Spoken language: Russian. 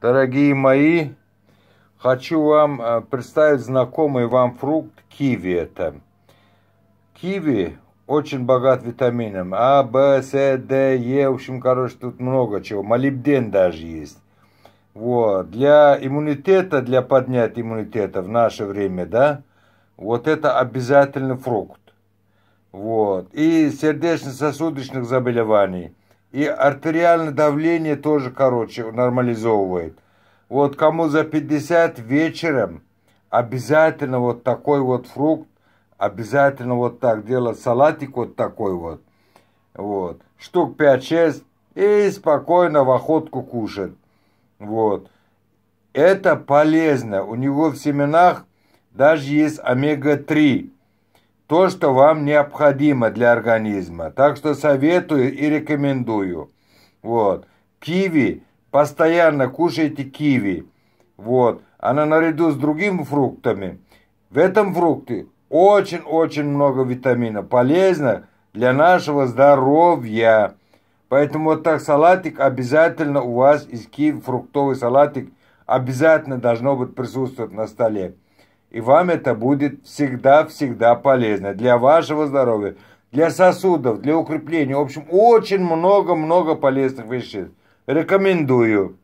Дорогие мои, хочу вам э, представить знакомый вам фрукт киви это. Киви очень богат витамином. А, Б, С, Д, Е. В общем, короче, тут много чего. Молибден даже есть. Вот. Для иммунитета, для поднятия иммунитета в наше время, да, вот это обязательно фрукт. Вот. И сердечно-сосудочных заболеваний – и артериальное давление тоже, короче, нормализовывает. Вот кому за 50 вечером обязательно вот такой вот фрукт, обязательно вот так делать салатик вот такой вот. Вот. Штук 5-6 и спокойно в охотку кушать. Вот. Это полезно. У него в семенах даже есть омега-3 то, что вам необходимо для организма. Так что советую и рекомендую. Вот. Киви. Постоянно кушайте киви. Вот. Она наряду с другими фруктами. В этом фрукте очень-очень много витамина. Полезно для нашего здоровья. Поэтому вот так салатик обязательно у вас из киви, фруктовый салатик обязательно должно быть присутствовать на столе и вам это будет всегда-всегда полезно для вашего здоровья, для сосудов, для укрепления. В общем, очень много-много полезных веществ. Рекомендую.